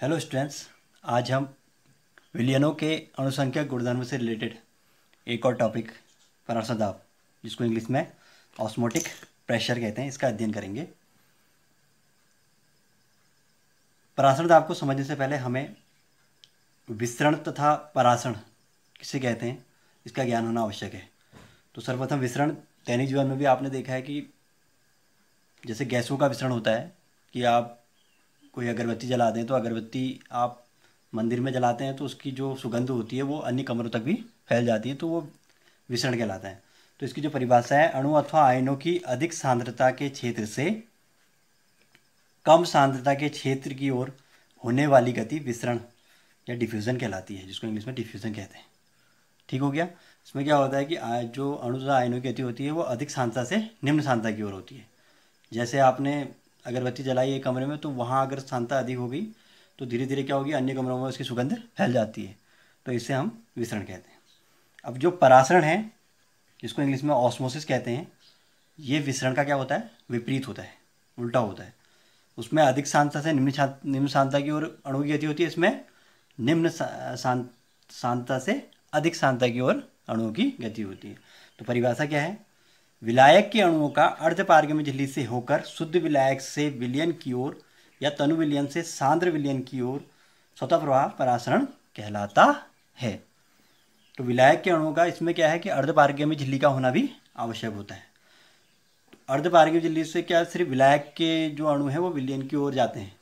hello students आज हम विलियनों के अनुसंख्यक गुणधर्म से रिलेटेड एक और टॉपिक परासर दाब जिसको इंग्लिश में ऑस्मोटिक प्रेशर कहते हैं इसका अध्ययन करेंगे परासण दाब को समझने से पहले हमें विसरण तथा परासण किसे कहते हैं इसका ज्ञान होना आवश्यक है तो सर्वप्रथम विसरण दैनिक जीवन में भी आपने देखा है कि जैसे गैसों का विसरण होता है कि आप कोई अगरबत्ती जला दें तो अगरबत्ती आप मंदिर में जलाते हैं तो उसकी जो सुगंध होती है वो अन्य कमरों तक भी फैल जाती है तो वो विषण कहलाता है तो इसकी जो परिभाषा है अणु अथवा आयनों की अधिक सांद्रता के क्षेत्र से कम सांद्रता के क्षेत्र की ओर होने वाली गति विसरण या डिफ्यूज़न कहलाती है जिसको इंग्लिश में डिफ्यूज़न कहते हैं ठीक हो गया इसमें क्या होता है कि जो अणु तथा आयनों की गति होती है वो अधिक सांद्रता से निम्न सांद्रता की ओर होती है जैसे आपने अगरबत्ती जलाई एक कमरे में तो वहाँ अगर सांता अधिक हो गई तो धीरे धीरे क्या होगी अन्य कमरों में उसकी सुगंध फैल जाती है तो इसे हम विसरण कहते हैं अब जो परासरण है जिसको इंग्लिश में ऑस्मोसिस कहते हैं ये विसरण का क्या होता है विपरीत होता है उल्टा होता है उसमें अधिक शांतता से निम्न शांत निम्न शांतता की ओर अणु की गति होती है इसमें निम्न शांत शांतता से अधिक शांतता की ओर अणुओं की गति होती है तो परिभाषा क्या है विलायक के अणुओं का अर्धपारगम्य झिल्ली से होकर शुद्ध विलायक से विलयन की ओर या तनु विलयन से सांद्र विलयन की ओर स्वतः प्रवाह परासरण कहलाता है तो विलायक के अणुओं का इसमें क्या है कि अर्धपारगम्य झिल्ली का होना भी आवश्यक होता है अर्धपारगम्य झिल्ली से क्या सिर्फ विलायक के जो अणु हैं वो विलयन की ओर जाते हैं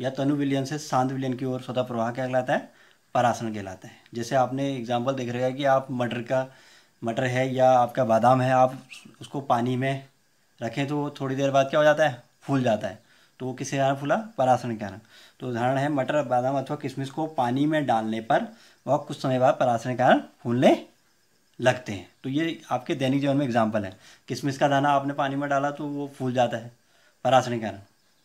या तनु विलयन से सांद्र विलयन की ओर स्वतः प्रवाह कहलाता है परासरण कहलाता है जैसे आपने एग्जाम्पल देख रहे हैं कि आप मटर का मटर है या आपका बादाम है आप उसको पानी में रखें तो थोड़ी देर बाद क्या हो जाता है फूल जाता है तो वो किसके कारण फूला परासरण के कारण तो उदाहरण है मटर बादाम अथवा किशमिश को पानी में डालने पर वह कुछ समय बाद परासरण के कारण फूलने लगते हैं तो ये आपके दैनिक जीवन में एग्जाम्पल है किशमिश का दाना आपने पानी में डाला तो वो फूल जाता है परासरण के कारण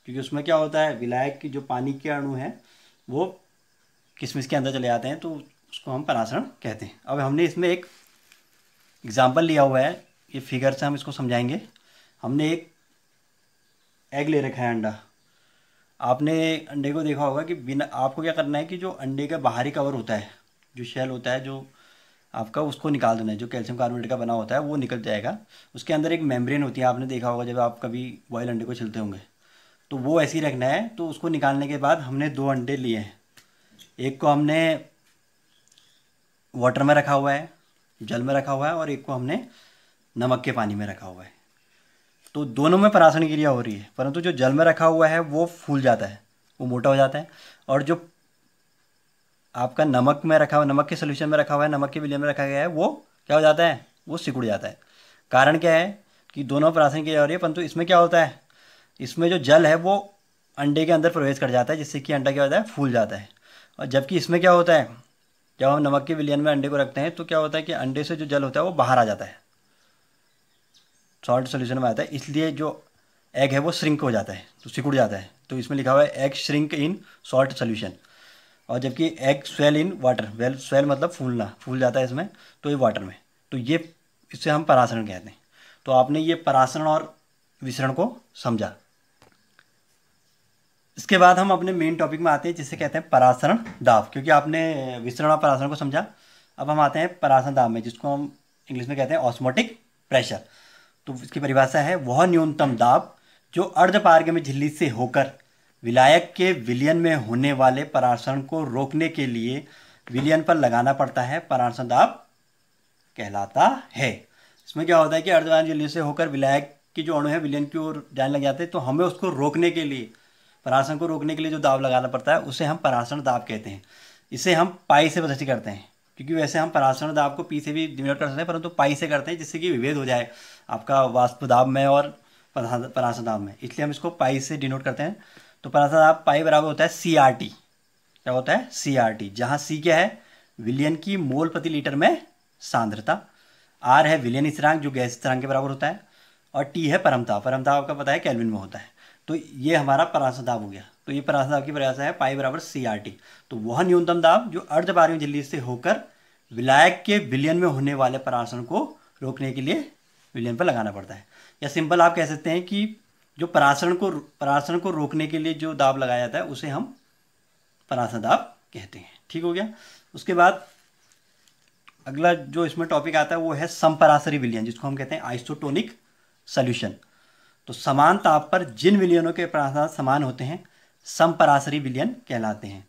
क्योंकि उसमें क्या होता है विलायक की जो पानी के अणु हैं वो किशमिश के अंदर चले जाते हैं तो उसको हम परासरण कहते हैं अब हमने इसमें एक एग्ज़ाम्पल लिया हुआ है ये फिगर से हम इसको समझाएंगे हमने एक एग ले रखा है अंडा आपने अंडे को देखा होगा कि बिना आपको क्या करना है कि जो अंडे का बाहरी कवर होता है जो शेल होता है जो आपका उसको निकाल देना है जो कैल्शियम कार्बोनेट का बना होता है वो निकल जाएगा उसके अंदर एक मेम्ब्रेन होती है आपने देखा होगा जब आप कभी बॉयल अंडे को छिलते होंगे तो वो ऐसे ही रखना है तो उसको निकालने के बाद हमने दो अंडे लिए हैं एक को हमने वाटर में रखा हुआ है जल में रखा हुआ है और एक को हमने नमक के पानी में रखा हुआ है तो दोनों में परासन क्रिया हो रही है परंतु जो जल में रखा हुआ है वो फूल जाता है वो मोटा हो जाता है और जो आपका नमक में रखा हुआ नमक के सोल्यूशन में रखा हुआ है नमक के विलय में रखा गया है वो क्या हो जाता है वो सिकुड़ जाता है कारण क्या है कि दोनों परासन क्रिया हो रही है परंतु इसमें क्या होता है इसमें जो जल है वो अंडे के अंदर प्रवेश कर जाता है जिससे कि अंडा क्या होता है फूल जाता है और जबकि इसमें क्या होता है जब हम नमक के विलियन में अंडे को रखते हैं तो क्या होता है कि अंडे से जो जल होता है वो बाहर आ जाता है सॉल्ट सोल्यूशन में आता है इसलिए जो एग है वो श्रिंक हो जाता है तो सिकुड़ जाता है तो इसमें लिखा हुआ है egg shrink in salt solution और जबकि egg swell in water well swell मतलब फूलना फूल जाता है इसमें तो ये वाटर में तो ये इससे हम परासरण कहते हैं तो आपने ये परासरण और विसरण को समझा इसके बाद हम अपने मेन टॉपिक में आते हैं जिसे कहते हैं परासरण दाव क्योंकि आपने विसरण और परासरण को समझा अब हम आते हैं परासरण दाव में जिसको हम इंग्लिश में कहते हैं ऑस्मोटिक प्रेशर तो इसकी परिभाषा है वह न्यूनतम दाब जो अर्धपार्ग में झिल्ली से होकर विलायक के विलियन में होने वाले परासरण को रोकने के लिए विलियन पर लगाना पड़ता है परासरण दाब कहलाता है इसमें क्या होता है कि अर्धपार्ग झिल्ली से होकर विलायक की जो अणु है विलियन की ओर जाने लग जाते हैं तो हमें उसको रोकने के लिए परासन को रोकने के लिए जो दाब लगाना पड़ता है उसे हम पराशन दाब कहते हैं इसे हम पाई से प्रदर्शित करते हैं क्योंकि वैसे हम पराशन दाब को पी से भी डिनोट कर सकते हैं परंतु पाई से करते हैं जिससे कि विभेद हो जाए आपका वास्तु दाब में और पराशन दाब में इसलिए हम इसको पाई से डिनोट करते हैं तो पराशन दाब पाई बराबर होता है सी आर टी क्या होता है सी आर टी जहाँ सी क्या है विलियन की मोल प्रति लीटर में सांद्रता आर है विलियन स्थिरांक जो गैस स्थिरांक के बराबर होता है और टी है परमता परमता आपका पता है कैलविन में होता है तो ये हमारा परास दाब हो गया तो ये परास दाब की परिभाषा है पाई बराबर सी आर टी तो वह न्यूनतम दाब जो अर्ध बारहवीं झिल्ली से होकर विलायक के विलियन में होने वाले परासन को रोकने के लिए विलियन पर लगाना पड़ता है या सिंपल आप कह सकते हैं कि जो परासन को परासन को रोकने के लिए जो दाब लगाया जाता है उसे हम परासा दाब कहते हैं ठीक हो गया उसके बाद अगला जो इसमें टॉपिक आता है वो है समपरासरी विलियन जिसको हम कहते हैं आइसोटोनिक सोल्यूशन तो समान ताप पर जिन विलियनों के पदार्थ समान होते हैं समपराशरी विलियन कहलाते हैं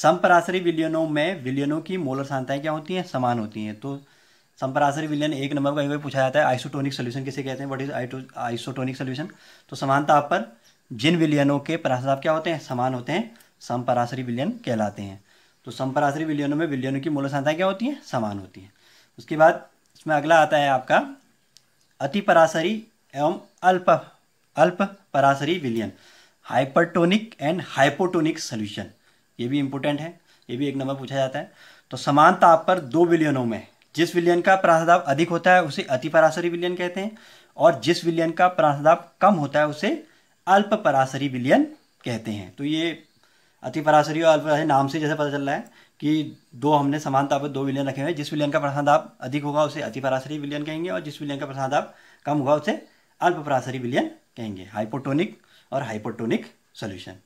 समपराशरी विलियनों में विलियनों की मोलर सांताएँ क्या होती हैं समान होती हैं तो संपराशरी विलियन एक नंबर का कहीं पूछा जाता है आइसोटोनिक सोल्यूशन किसे कहते हैं वट इज आइसोटोनिक सोल्यूशन तो समान ताप पर जिन विलियनों के परासताप क्या होते हैं समान होते हैं समपराशरी विलियन कहलाते हैं तो समपराशरी विलियनों में विलियनों की मूल सांद्रता क्या होती है समान होती है उसके बाद इसमें अगला आता है आपका अति पराशरी एवं अल्प अल्प परासरी विलियन हाइपरटोनिक एंड हाइपोटोनिक सोल्यूशन ये भी इंपॉर्टेंट है ये भी एक नंबर पूछा जाता है तो समान ताप पर दो विलियनों में जिस विलियन का प्रासदाप अधिक होता है उसे अति परासरी विलियन कहते हैं और जिस विलियन का प्रासदाप कम होता है उसे अल्प परासरी विलियन कहते हैं तो ये अति परासरी और अल्प परासरी नाम से जैसे पता चल रहा है कि दो हमने समान ताप पर दो विलियन रखे हुए हैं जिस विलियन का प्रसादाप अधिक होगा उसे अति परासरी विलियन कहेंगे और जिस विलियन का प्रसादाप कम होगा उसे अल्प परासरी विलियन कहेंगे हाइपोटोनिक और हाइपोटोनिक सोल्यूशन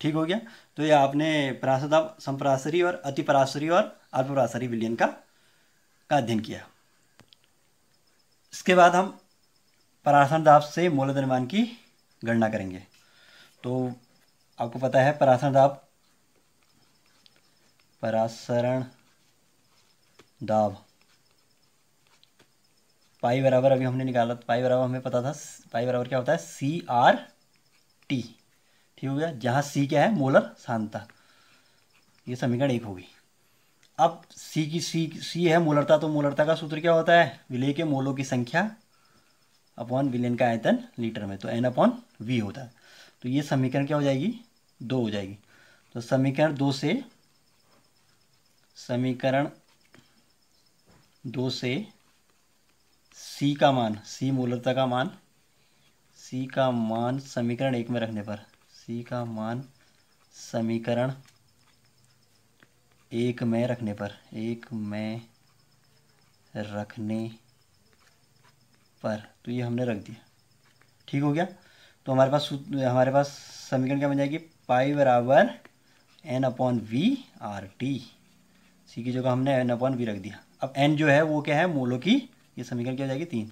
ठीक हो गया तो ये आपने परासदाब संपरासरी और अति परासरी और अल्पराशरी विलियन का का अध्ययन किया इसके बाद हम परासन दाब से मूल द्रव्यमान की गणना करेंगे तो आपको पता है पराशन दाब परासरण दाब पाई बराबर अभी हमने निकाला पाई बराबर हमें पता था पाई बराबर क्या होता है सी आर टी ठीक हो गया जहाँ सी क्या है मोलर सांता ये समीकरण एक होगी अब सी की सी सी है मोलरता तो मोलरता का सूत्र क्या होता है विलय के मोलों की संख्या अपॉन विलियन का आयतन लीटर में तो एन अपॉन वी होता है तो ये समीकरण क्या हो जाएगी दो हो जाएगी तो समीकरण दो से समीकरण दो से सी का मान सी मूलता का मान सी का मान समीकरण एक में रखने पर सी का मान समीकरण एक में रखने पर एक में रखने पर तो ये हमने रख दिया ठीक हो गया तो हमारे पास हमारे पास समीकरण क्या बन जाएगी पाई बराबर N upon V R T C की जगह हमने एन अपॉन वी रख दिया अब एन जो है वो क्या है मोलों की ये समीकरण क्या हो जाएगी तीन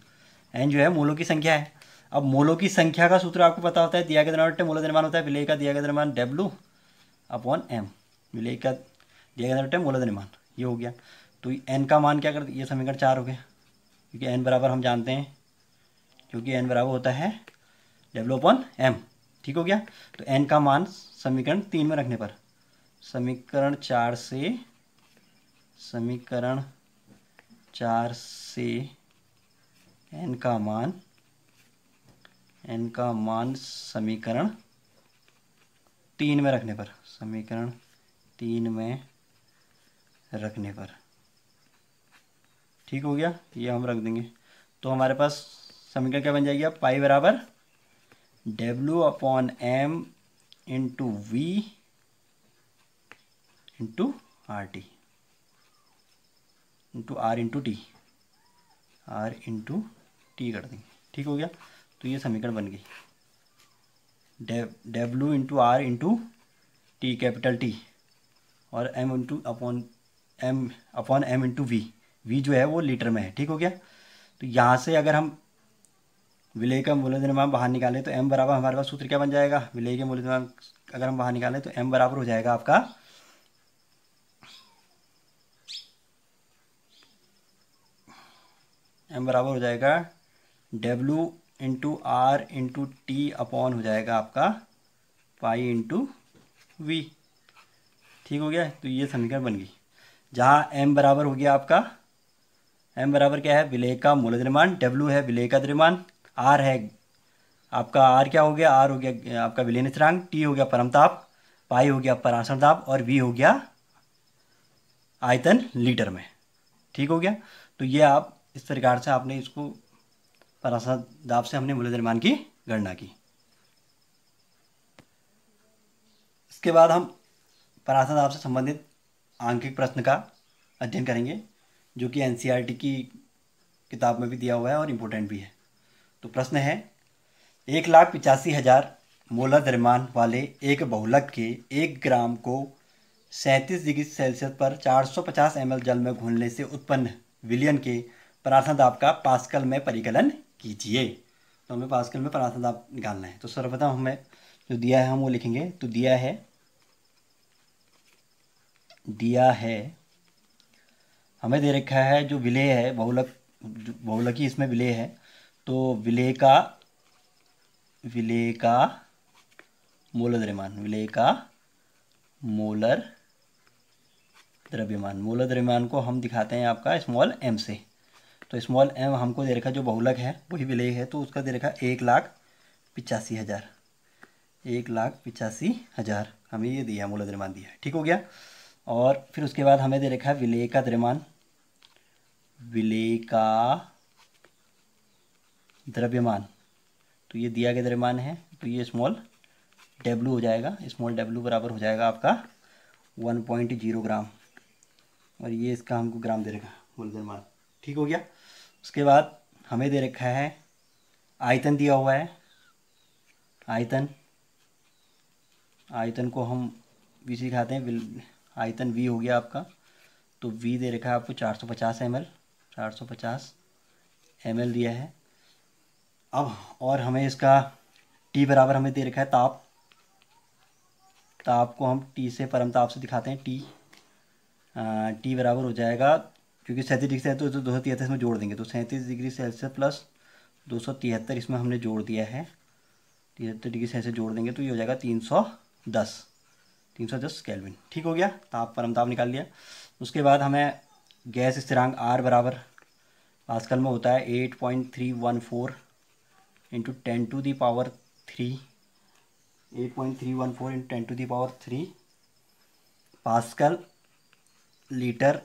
एन जो है मोलों की संख्या है अब मोलों की संख्या का सूत्र आपको पता होता है दिया गया दरमान मोलो दरमान होता है विलय का दिया गया दरमान डेब्लू अपॉन एम विलय का दिया गया दरमान मोलो दरमान ये हो गया तो एन का मान क्या कर ये समीकरण चार हो गया क्योंकि एन बराबर हम जानते हैं क्योंकि एन बराबर होता है डब्लू अपॉन एम ठीक हो गया तो एन का मान समीकरण तीन में रखने पर समीकरण चार से समीकरण चार से एन का मान एन का मान समीकरण तीन में रखने पर समीकरण तीन में रखने पर ठीक हो गया ये हम रख देंगे तो हमारे पास समीकरण क्या बन जाएगी अब पाई बराबर W upon M into V into R T into R into T R into T कर देंगे ठीक हो गया तो ये समीकरण बन गई W into R into T capital T और M into upon M upon M into V V जो है वो लीटर में है ठीक हो गया तो यहाँ से अगर हम विलय का मूल्य निर्माण बाहर निकालें तो एम बराबर हमारे पास सूत्र क्या बन जाएगा विलय के मूल्य निर्माण अगर हम बाहर निकालें तो एम बराबर हो जाएगा आपका एम बराबर हो जाएगा W into R into T upon हो जाएगा आपका पाई इंटू वी ठीक हो गया तो ये समीकरण बन गई जहाँ एम बराबर हो गया आपका एम बराबर क्या है विलय का मूल द्रमान डब्ल्यू है विलय का द्रमान आर है आपका आर क्या हो गया आर हो गया आपका विलय नित्रांग टी हो गया परमताप पाई हो गया पराशर ताप और वी हो गया आयतन लीटर में ठीक हो गया तो ये आप इस प्रकार से आपने इसको परासा दाब से हमने मूल्य निर्माण की गणना की इसके बाद हम परासा दाब से संबंधित आंकिक प्रश्न का अध्ययन करेंगे जो कि एन e की किताब में भी दिया हुआ है और इम्पोर्टेंट भी है तो प्रश्न है एक लाख पिचासी हज़ार मोलर द्रव्यमान वाले एक बहुलक के एक ग्राम को सैंतीस डिग्री सेल्सियस पर चार सौ पचास एम जल में घुलने से उत्पन्न विलियन के प्रार्थना दाब का पास्कल में परिकलन कीजिए तो हमें पास्कल में परासना दाब निकालना है तो सर्वप्रथम हमें जो दिया है हम वो लिखेंगे तो दिया है दिया है हमें दे रखा है जो विलय है बहुलक बहुलकी इसमें विलय है तो विलय का विलय का मोलर द्रव्यमान विलय का मोलर द्रव्यमान मोलर द्रव्यमान को हम दिखाते हैं आपका स्मॉल एम से तो स्मॉल एम हमको दे रखा जो बहुलक है वही विलय है तो उसका दे रखा एक लाख पिचासी हज़ार एक लाख पिचासी हज़ार हमें ये दिया मूल द्रमान दिया ठीक हो गया और फिर उसके बाद हमें दे रखा है विलेय का द्रमान विलेय का द्रव्यमान तो ये दिया गया द्रव्यमान है तो ये स्मॉल डब्लू हो जाएगा स्मॉल डब्लू बराबर हो जाएगा आपका वन पॉइंट जीरो ग्राम और ये इसका हमको ग्राम दे देगा मूल द्रमान ठीक हो गया उसके बाद हमें दे रखा है आयतन दिया हुआ है आयतन आयतन को हम वी सिखाते हैं आयतन वी हो गया आपका तो वी दे रखा है आपको 450 पचास 450 एल दिया है अब और हमें इसका टी बराबर हमें दे रखा है ताप ताप को हम टी से परम ताप से दिखाते हैं टी आ, टी बराबर हो जाएगा क्योंकि सैंतीस डिग्री तो दो सौ तिहत्तर इसमें जोड़ देंगे तो सैंतीस डिग्री सेल्सियस प्लस दो सौ तिहत्तर इसमें हमने जोड़ दिया है तिहत्तर डिग्री सेल्सियस जोड़ देंगे तो ये हो जाएगा तीन सौ दस तीन सौ दस कैलविन ठीक हो गया ताप परम ताप निकाल लिया उसके बाद हमें गैस स्थिरांक आर बराबर पास्कल में होता है eight point three one four into ten to the power three eight point three one four into ten to the power three pascal litre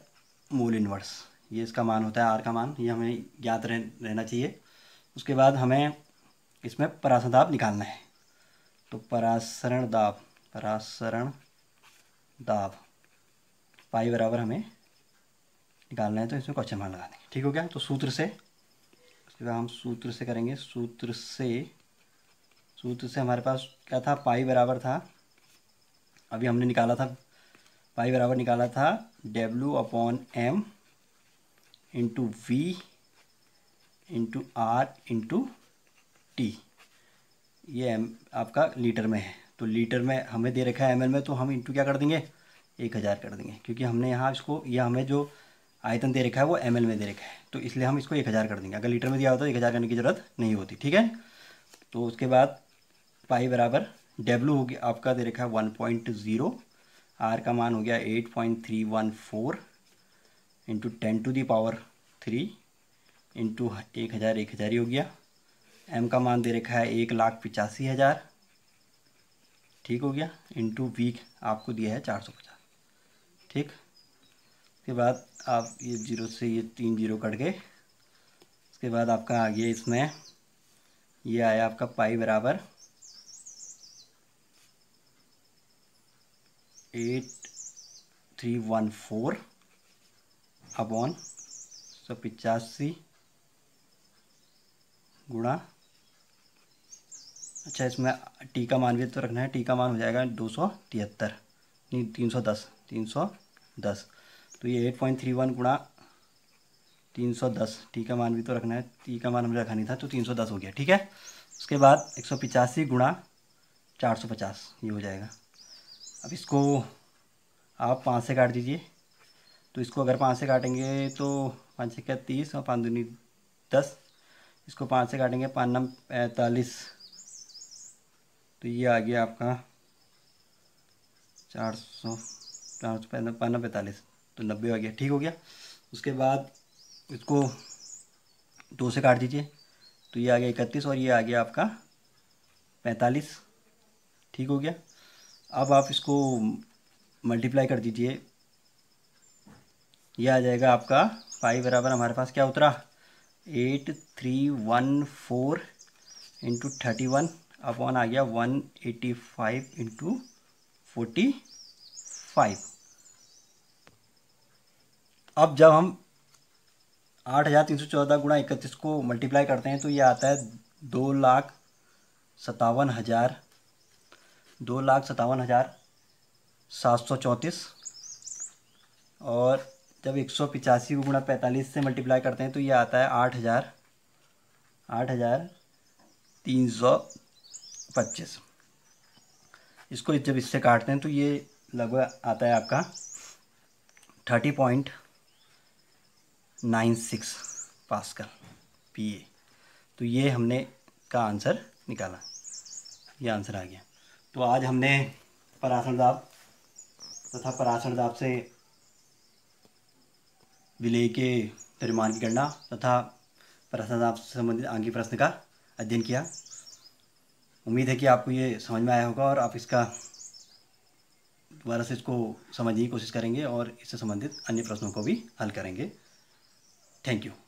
मूल इन्वर्स ये इसका मान होता है आर का मान ये हमें ज्ञात रह, रहना चाहिए उसके बाद हमें इसमें परासरण दाब निकालना है तो परासरण दाब परासरण दाब पाई बराबर हमें निकालना है तो इसमें क्वेश्चन मान लगा देंगे ठीक हो गया तो सूत्र से उसके बाद हम सूत्र से करेंगे सूत्र से सूत्र से हमारे पास क्या था पाई बराबर था अभी हमने निकाला था पाई बराबर निकाला था W upon M into V into R into T ये एम आपका लीटर में है तो लीटर में हमें दे रखा है एम में तो हम इंटू क्या कर देंगे एक हज़ार कर देंगे क्योंकि हमने यहाँ इसको यह हमें जो आयतन दे रखा है वो एम में दे रखा है तो इसलिए हम इसको एक हज़ार कर देंगे अगर लीटर में दिया होता तो एक हज़ार करने की ज़रूरत नहीं होती ठीक है तो उसके बाद पाई बराबर डब्ल्यू होगी आपका दे रखा है वन पॉइंट ज़ीरो आर का मान हो गया eight point three one four into ten to power three into एक हज़ार एक हज़ार ही हो गया एम का मान दे रखा है एक लाख पिचासी हज़ार ठीक हो गया इंटू वीक आपको दिया है चार सौ पचास ठीक उसके बाद आप ये जीरो से ये तीन जीरो कट गए उसके बाद आपका आ गया इसमें ये आया आपका पाई बराबर eight three one four upon सौ पिचासी गुणा अच्छा इसमें टी का मान भी तो रखना है टी का मान हो जाएगा दो सौ तिहत्तर नहीं तीन सौ दस तीन सौ दस तो ये एट पॉइंट थ्री वन गुणा तीन सौ दस टी का मान भी तो रखना है टी का मान हमें रखा नहीं था तो तीन सौ दस हो गया ठीक है उसके बाद एक सौ पिचासी गुणा चार सौ पचास ये हो जाएगा अब इसको आप पाँच से काट दीजिए तो इसको अगर पाँच से काटेंगे तो पाँच से क्या तीस और पाँच दूनी दस इसको पाँच से काटेंगे पाँच नम पैंतालीस तो ये आ गया आपका चार सौ चार सौ पाँच पैंतालीस तो नब्बे आ गया ठीक हो गया उसके बाद इसको दो से काट दीजिए तो ये आ गया इकतीस और ये आ गया आपका पैंतालीस ठीक हो गया अब आप इसको मल्टीप्लाई कर दीजिए यह आ जाएगा आपका फाइव बराबर हमारे पास क्या उतरा eight three one four into thirty one upon आ गया one eighty five into forty five अब जब हम आठ हज़ार तीन सौ चौदह गुणा इकतीस को मल्टीप्लाई करते हैं तो ये आता है दो लाख सत्तावन हज़ार दो लाख सतावन हज़ार सात सौ चौंतीस और जब एक सौ पिचासी को गुणा पैंतालीस से मल्टीप्लाई करते हैं तो ये आता है आठ हज़ार आठ हज़ार तीन सौ पच्चीस इसको जब इससे काटते हैं तो ये लगभग आता है आपका thirty point nine six pascal P A तो ये हमने का आंसर निकाला ये आंसर आ गया तो आज हमने पराशर दाब तथा पराशर दाब से विलय के परिमाण की गणना तथा पराशर दाब से संबंधित आगे प्रश्न का अध्ययन किया उम्मीद है कि आपको ये समझ में आया होगा और आप इसका दोबारा से इसको समझने की कोशिश करेंगे और इससे संबंधित अन्य प्रश्नों को भी हल करेंगे थैंक यू